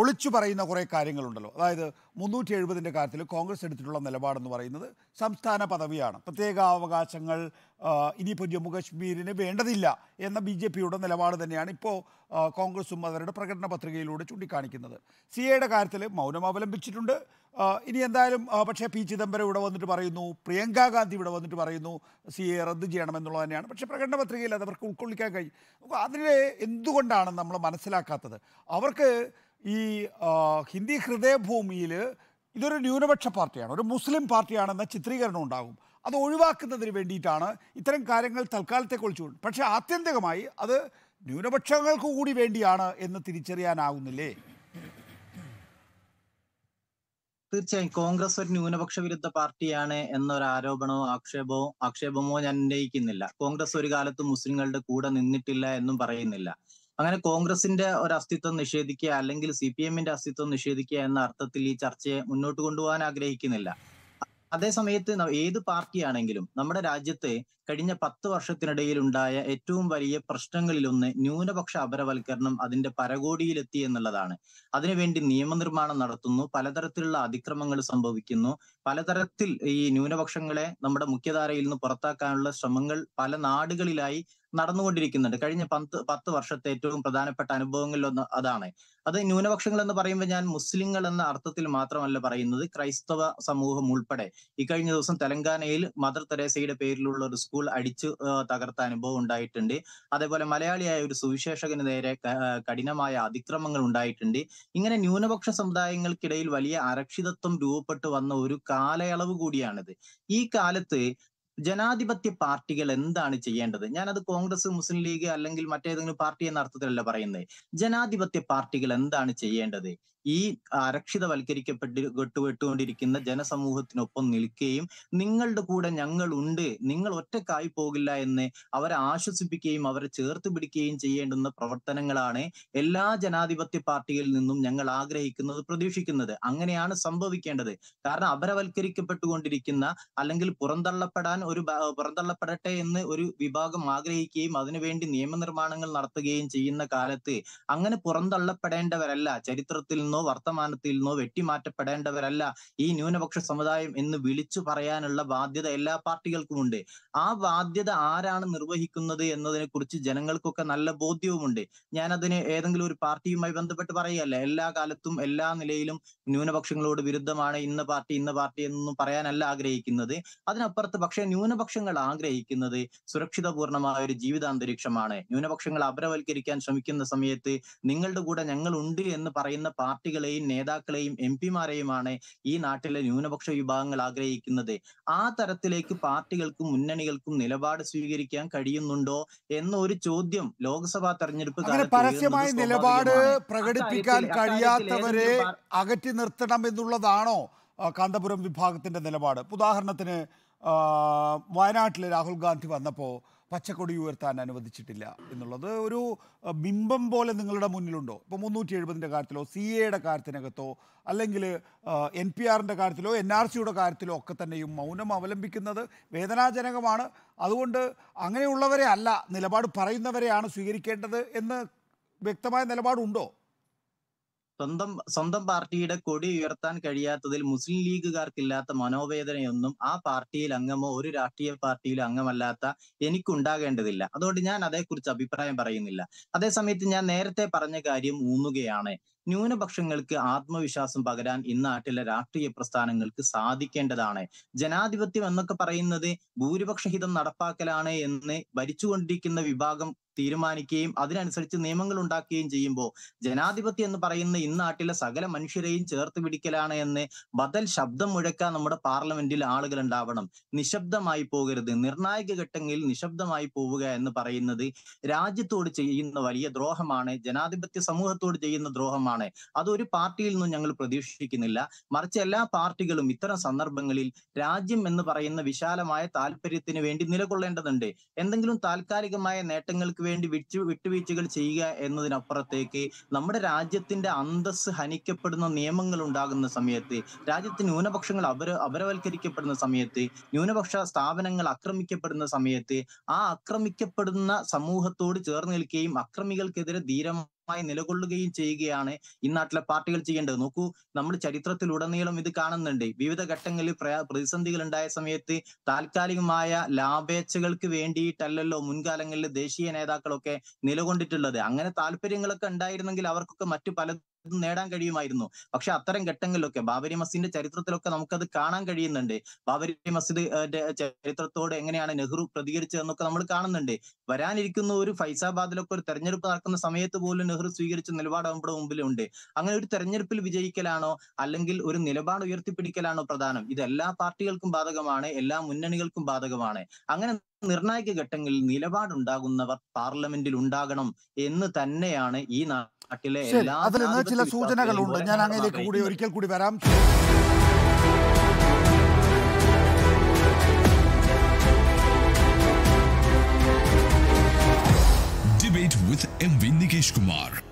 ഒളിച്ചു പറയുന്ന കുറേ കാര്യങ്ങളുണ്ടല്ലോ അതായത് മുന്നൂറ്റി എഴുപതിൻ്റെ കാര്യത്തിൽ കോൺഗ്രസ് എടുത്തിട്ടുള്ള നിലപാടെന്ന് പറയുന്നത് സംസ്ഥാന പദവിയാണ് പ്രത്യേക അവകാശങ്ങൾ ഇനിയിപ്പോൾ ജമ്മുകാശ്മീരിന് വേണ്ടതില്ല എന്ന ബി ജെ പിയുടെ നിലപാട് തന്നെയാണ് ഇപ്പോൾ കോൺഗ്രസും അവരുടെ പ്രകടന പത്രികയിലൂടെ ചൂണ്ടിക്കാണിക്കുന്നത് സി എയുടെ കാര്യത്തിൽ മൗനം അവലംബിച്ചിട്ടുണ്ട് ഇനി എന്തായാലും പക്ഷേ പി ചിദംബരം ഇവിടെ വന്നിട്ട് പറയുന്നു പ്രിയങ്ക ഗാന്ധി ഇവിടെ വന്നിട്ട് പറയുന്നു സി എ റദ്ദ് ചെയ്യണമെന്നുള്ളത് തന്നെയാണ് പക്ഷേ പ്രകടന പത്രികയിൽ അത് അവർക്ക് ഉൾക്കൊള്ളിക്കാൻ കഴിയും അതിനെ എന്തുകൊണ്ടാണ് നമ്മൾ മനസ്സിലാക്കാത്തത് അവർക്ക് ഈ ഹിന്ദി ഹൃദയഭൂമിയിൽ ഇതൊരു ന്യൂനപക്ഷ പാർട്ടിയാണ് ഒരു മുസ്ലിം പാർട്ടിയാണെന്ന ചിത്രീകരണം ഉണ്ടാകും അത് ഒഴിവാക്കുന്നതിന് വേണ്ടിയിട്ടാണ് ഇത്തരം കാര്യങ്ങൾ തൽക്കാലത്തെ ഒളിച്ചുകൊണ്ട് പക്ഷേ ആത്യന്തികമായി അത് ന്യൂനപക്ഷങ്ങൾക്ക് കൂടി വേണ്ടിയാണ് എന്ന് തിരിച്ചറിയാനാവുന്നില്ലേ തീർച്ചയായും കോൺഗ്രസ് ഒരു ന്യൂനപക്ഷ വിരുദ്ധ പാർട്ടിയാണ് എന്നൊരു ആരോപണമോ ആക്ഷേപമോ ആക്ഷേപമോ ഞാൻ ഉന്നയിക്കുന്നില്ല കോൺഗ്രസ് ഒരു കാലത്ത് മുസ്ലിങ്ങളുടെ കൂടെ നിന്നിട്ടില്ല എന്നും പറയുന്നില്ല അങ്ങനെ കോൺഗ്രസിന്റെ ഒരു അസ്തിത്വം നിഷേധിക്കുക അല്ലെങ്കിൽ സി പി എമ്മിന്റെ അസ്തിത്വം നിഷേധിക്കുക എന്ന അർത്ഥത്തിൽ ഈ ചർച്ചയെ മുന്നോട്ട് കൊണ്ടുപോകാൻ ആഗ്രഹിക്കുന്നില്ല അതേ സമയത്ത് ഏത് പാർട്ടിയാണെങ്കിലും നമ്മുടെ രാജ്യത്തെ കഴിഞ്ഞ പത്ത് ഉണ്ടായ ഏറ്റവും വലിയ പ്രശ്നങ്ങളിലൊന്ന് ന്യൂനപക്ഷ അപരവൽക്കരണം അതിന്റെ പരകോടിയിലെത്തി എന്നുള്ളതാണ് അതിനുവേണ്ടി നിയമനിർമ്മാണം നടത്തുന്നു പലതരത്തിലുള്ള അതിക്രമങ്ങൾ സംഭവിക്കുന്നു പലതരത്തിൽ ഈ ന്യൂനപക്ഷങ്ങളെ നമ്മുടെ മുഖ്യധാരയിൽ നിന്ന് പുറത്താക്കാനുള്ള ശ്രമങ്ങൾ പല നാടുകളിലായി നടന്നുകൊണ്ടിരിക്കുന്നുണ്ട് കഴിഞ്ഞ പത്ത് പത്ത് വർഷത്തെ ഏറ്റവും പ്രധാനപ്പെട്ട അനുഭവങ്ങളിലൊന്ന് അതാണ് അത് ന്യൂനപക്ഷങ്ങൾ എന്ന് പറയുമ്പോൾ ഞാൻ മുസ്ലിങ്ങൾ എന്ന അർത്ഥത്തിൽ മാത്രമല്ല പറയുന്നത് ക്രൈസ്തവ സമൂഹം ഉൾപ്പെടെ ഈ കഴിഞ്ഞ ദിവസം തെലങ്കാനയിൽ മദർ തെരേസയുടെ പേരിലുള്ള ഒരു സ്കൂൾ അടിച്ചു തകർത്ത അനുഭവം ഉണ്ടായിട്ടുണ്ട് അതേപോലെ മലയാളിയായ ഒരു സുവിശേഷകന് നേരെ കഠിനമായ അതിക്രമങ്ങൾ ഉണ്ടായിട്ടുണ്ട് ഇങ്ങനെ ന്യൂനപക്ഷ സമുദായങ്ങൾക്കിടയിൽ വലിയ അരക്ഷിതത്വം രൂപപ്പെട്ടു വന്ന ഒരു കാലയളവ് കൂടിയാണിത് ഈ കാലത്ത് ജനാധിപത്യ പാർട്ടികൾ എന്താണ് ചെയ്യേണ്ടത് ഞാനത് കോൺഗ്രസ് മുസ്ലിം ലീഗ് അല്ലെങ്കിൽ മറ്റേതെങ്കിലും പാർട്ടി എന്ന അർത്ഥത്തിലല്ല പറയുന്നത് ജനാധിപത്യ പാർട്ടികൾ എന്താണ് ചെയ്യേണ്ടത് ഈ അരക്ഷിതവൽക്കരിക്കപ്പെട്ടി കെട്ടുവിട്ടുകൊണ്ടിരിക്കുന്ന ജനസമൂഹത്തിനൊപ്പം നിൽക്കുകയും നിങ്ങളുടെ കൂടെ ഞങ്ങൾ ഉണ്ട് നിങ്ങൾ ഒറ്റക്കായി പോകില്ല എന്ന് അവരെ ആശ്വസിപ്പിക്കുകയും അവരെ ചേർത്ത് പിടിക്കുകയും ചെയ്യേണ്ടുന്ന പ്രവർത്തനങ്ങളാണ് എല്ലാ ജനാധിപത്യ പാർട്ടിയിൽ നിന്നും ഞങ്ങൾ ആഗ്രഹിക്കുന്നത് പ്രതീക്ഷിക്കുന്നത് അങ്ങനെയാണ് സംഭവിക്കേണ്ടത് കാരണം അവരവൽക്കരിക്കപ്പെട്ടുകൊണ്ടിരിക്കുന്ന അല്ലെങ്കിൽ പുറന്തള്ളപ്പെടാൻ ഒരു പുറന്തള്ളപ്പെടട്ടെ എന്ന് ഒരു വിഭാഗം ആഗ്രഹിക്കുകയും അതിനുവേണ്ടി നിയമനിർമ്മാണങ്ങൾ നടത്തുകയും ചെയ്യുന്ന കാലത്ത് അങ്ങനെ പുറന്തള്ളപ്പെടേണ്ടവരല്ല ചരിത്രത്തിൽ നിന്നോ വർത്തമാനത്തിൽ നിന്നോ വെട്ടിമാറ്റപ്പെടേണ്ടവരല്ല ഈ ന്യൂനപക്ഷ സമുദായം എന്ന് വിളിച്ചു പറയാനുള്ള ബാധ്യത എല്ലാ ഉണ്ട് ആ ബാധ്യത ആരാണ് നിർവഹിക്കുന്നത് എന്നതിനെ കുറിച്ച് ജനങ്ങൾക്കൊക്കെ നല്ല ബോധ്യവുമുണ്ട് ഞാനതിന് ഏതെങ്കിലും ഒരു പാർട്ടിയുമായി ബന്ധപ്പെട്ട് പറയുകയല്ല എല്ലാ കാലത്തും എല്ലാ നിലയിലും ന്യൂനപക്ഷങ്ങളോട് വിരുദ്ധമാണ് ഇന്ന പാർട്ടി ഇന്ന പാർട്ടി എന്നൊന്നും പറയാനല്ല ആഗ്രഹിക്കുന്നത് അതിനപ്പുറത്ത് പക്ഷേ ന്യൂനപക്ഷങ്ങൾ ആഗ്രഹിക്കുന്നത് സുരക്ഷിതപൂർണമായ ഒരു ജീവിതാന്തരീക്ഷമാണ് ന്യൂനപക്ഷങ്ങൾ അപരവൽക്കരിക്കാൻ ശ്രമിക്കുന്ന സമയത്ത് നിങ്ങളുടെ കൂടെ ഞങ്ങൾ ഉണ്ട് എന്ന് പറയുന്ന പാർട്ടികളെയും നേതാക്കളെയും എം പിമാരെയുമാണ് ഈ നാട്ടിലെ ന്യൂനപക്ഷ വിഭാഗങ്ങൾ ആഗ്രഹിക്കുന്നത് ആ തരത്തിലേക്ക് പാർട്ടികൾക്കും മുന്നണികൾക്കും നിലപാട് സ്വീകരിക്കാൻ കഴിയുന്നുണ്ടോ എന്ന ഒരു ചോദ്യം ലോക്സഭാ തെരഞ്ഞെടുപ്പ് പരസ്യമായ നിലപാട് പ്രകടിപ്പിക്കാൻ കഴിയാത്തവരെ അകറ്റി നിർത്തണം എന്നുള്ളതാണോ കാന്തപുരം വിഭാഗത്തിന്റെ നിലപാട് ഉദാഹരണത്തിന് വയനാട്ടിൽ രാഹുൽ ഗാന്ധി വന്നപ്പോൾ പച്ചക്കൊടി ഉയർത്താൻ അനുവദിച്ചിട്ടില്ല എന്നുള്ളത് ഒരു ബിംബം പോലെ നിങ്ങളുടെ മുന്നിലുണ്ടോ ഇപ്പോൾ മുന്നൂറ്റി എഴുപതിൻ്റെ കാര്യത്തിലോ സി എയുടെ കാര്യത്തിനകത്തോ അല്ലെങ്കിൽ എൻ പി ആറിൻ്റെ കാര്യത്തിലോ എൻ ആർ സിയുടെ കാര്യത്തിലോ ഒക്കെ തന്നെയും മൗനം അവലംബിക്കുന്നത് വേദനാജനകമാണ് അതുകൊണ്ട് അങ്ങനെയുള്ളവരെ അല്ല നിലപാട് പറയുന്നവരെയാണ് സ്വീകരിക്കേണ്ടത് എന്ന് വ്യക്തമായ നിലപാടുണ്ടോ സ്വന്തം സ്വന്തം പാർട്ടിയുടെ കൊടി ഉയർത്താൻ കഴിയാത്തതിൽ മുസ്ലിം ലീഗുകാർക്കില്ലാത്ത മനോവേദനയൊന്നും ആ പാർട്ടിയിൽ അംഗമോ ഒരു രാഷ്ട്രീയ പാർട്ടിയിൽ അംഗമല്ലാത്ത എനിക്കുണ്ടാകേണ്ടതില്ല അതുകൊണ്ട് ഞാൻ അതേക്കുറിച്ച് അഭിപ്രായം പറയുന്നില്ല അതേസമയത്ത് ഞാൻ നേരത്തെ പറഞ്ഞ കാര്യം ഊന്നുകയാണ് ന്യൂനപക്ഷങ്ങൾക്ക് ആത്മവിശ്വാസം പകരാൻ ഇന്നാട്ടിലെ രാഷ്ട്രീയ പ്രസ്ഥാനങ്ങൾക്ക് സാധിക്കേണ്ടതാണ് ജനാധിപത്യം എന്നൊക്കെ പറയുന്നത് ഭൂരിപക്ഷഹിതം നടപ്പാക്കലാണ് എന്ന് ഭരിച്ചുകൊണ്ടിരിക്കുന്ന വിഭാഗം തീരുമാനിക്കുകയും അതിനനുസരിച്ച് നിയമങ്ങൾ ഉണ്ടാക്കുകയും ചെയ്യുമ്പോൾ ജനാധിപത്യം എന്ന് പറയുന്ന ഇന്നാട്ടിലെ സകല മനുഷ്യരെയും ചേർത്ത് പിടിക്കലാണ് എന്ന് ബദൽ ശബ്ദം മുഴക്കാൻ നമ്മുടെ പാർലമെന്റിൽ ആളുകൾ ഉണ്ടാവണം നിശബ്ദമായി പോകരുത് നിർണായക ഘട്ടങ്ങളിൽ നിശബ്ദമായി പോവുക എന്ന് പറയുന്നത് രാജ്യത്തോട് ചെയ്യുന്ന വലിയ ദ്രോഹമാണ് ജനാധിപത്യ സമൂഹത്തോട് ചെയ്യുന്ന ദ്രോഹമാണ് മാത്രമാണ് അതൊരു പാർട്ടിയിൽ നിന്നും ഞങ്ങൾ പ്രതീക്ഷിക്കുന്നില്ല മറിച്ച് എല്ലാ പാർട്ടികളും ഇത്തരം സന്ദർഭങ്ങളിൽ രാജ്യം എന്ന് പറയുന്ന വിശാലമായ താല്പര്യത്തിന് വേണ്ടി നിലകൊള്ളേണ്ടതുണ്ട് എന്തെങ്കിലും താൽക്കാലികമായ നേട്ടങ്ങൾക്ക് വേണ്ടി വിട്ടു വിട്ടുവീഴ്ചകൾ ചെയ്യുക എന്നതിനപ്പുറത്തേക്ക് നമ്മുടെ രാജ്യത്തിന്റെ അന്തസ് ഹനിക്കപ്പെടുന്ന നിയമങ്ങൾ ഉണ്ടാകുന്ന സമയത്ത് രാജ്യത്ത് ന്യൂനപക്ഷങ്ങൾ അപര അപരവൽക്കരിക്കപ്പെടുന്ന സമയത്ത് ന്യൂനപക്ഷ സ്ഥാപനങ്ങൾ ആക്രമിക്കപ്പെടുന്ന സമയത്ത് ആ ആക്രമിക്കപ്പെടുന്ന സമൂഹത്തോട് ചേർന്ന് നിൽക്കുകയും അക്രമികൾക്കെതിരെ ധീരം ശക്തമായി നിലകൊള്ളുകയും ചെയ്യുകയാണ് ഈ നാട്ടിലെ പാർട്ടികൾ ചെയ്യേണ്ടത് നോക്കൂ നമ്മൾ ചരിത്രത്തിലുടനീളം ഇത് കാണുന്നുണ്ട് വിവിധ ഘട്ടങ്ങളിൽ പ്രതിസന്ധികൾ ഉണ്ടായ സമയത്ത് താൽക്കാലികമായ ലാഭേച്ഛകൾക്ക് വേണ്ടിയിട്ടല്ലല്ലോ മുൻകാലങ്ങളിൽ ദേശീയ നേതാക്കളൊക്കെ നിലകൊണ്ടിട്ടുള്ളത് അങ്ങനെ താല്പര്യങ്ങളൊക്കെ ഉണ്ടായിരുന്നെങ്കിൽ അവർക്കൊക്കെ മറ്റു പല നേടാൻ കഴിയുമായിരുന്നു പക്ഷെ അത്തരം ഘട്ടങ്ങളിലൊക്കെ ബാബരി മസ്ജിദിന്റെ ചരിത്രത്തിലൊക്കെ നമുക്കത് കാണാൻ കഴിയുന്നുണ്ട് ബാബരി മസ്ജിദ് ചരിത്രത്തോട് എങ്ങനെയാണ് നെഹ്റു പ്രതികരിച്ചതെന്നൊക്കെ നമ്മൾ കാണുന്നുണ്ട് വരാനിരിക്കുന്ന ഒരു ഫൈസാബാദിലൊക്കെ ഒരു തെരഞ്ഞെടുപ്പ് നടക്കുന്ന സമയത്ത് പോലും നെഹ്റു സ്വീകരിച്ച നിലപാട് നമ്മുടെ മുമ്പിലുണ്ട് അങ്ങനെ ഒരു തെരഞ്ഞെടുപ്പിൽ വിജയിക്കലാണോ അല്ലെങ്കിൽ ഒരു നിലപാട് ഉയർത്തിപ്പിടിക്കലാണോ പ്രധാനം ഇത് എല്ലാ പാർട്ടികൾക്കും ബാധകമാണ് എല്ലാ മുന്നണികൾക്കും ബാധകമാണ് അങ്ങനെ നിർണായക ഘട്ടങ്ങളിൽ നിലപാടുണ്ടാകുന്നവർ പാർലമെന്റിൽ ഉണ്ടാകണം എന്ന് തന്നെയാണ് ഈ നാട്ടിലെ ചില സൂചനകളുണ്ട് ഞാൻ അങ്ങനെയൊക്കെ കൂടി ഒരിക്കൽ കൂടി വരാം debate with M V Nikesh Kumar